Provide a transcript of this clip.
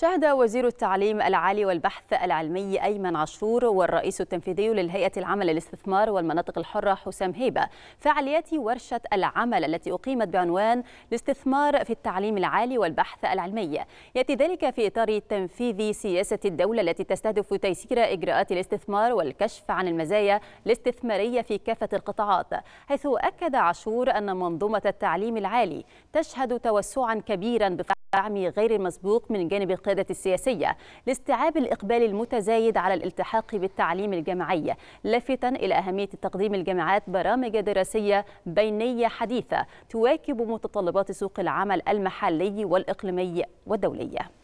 شهد وزير التعليم العالي والبحث العلمي أيمن عاشور والرئيس التنفيذي للهيئة العمل للاستثمار والمناطق الحرة حسام هيبة فعاليات ورشة العمل التي أقيمت بعنوان الاستثمار في التعليم العالي والبحث العلمي يأتي ذلك في إطار تنفيذ سياسة الدولة التي تستهدف تيسير إجراءات الاستثمار والكشف عن المزايا الاستثمارية في كافة القطاعات حيث أكد عاشور أن منظومة التعليم العالي تشهد توسعا كبيرا بفعل دعم غير المسبوق من جانب القيادة السياسية لاستيعاب الإقبال المتزايد على الالتحاق بالتعليم الجامعي لافتا إلى أهمية تقديم الجامعات برامج دراسية بينية حديثة تواكب متطلبات سوق العمل المحلي والإقليمي والدولي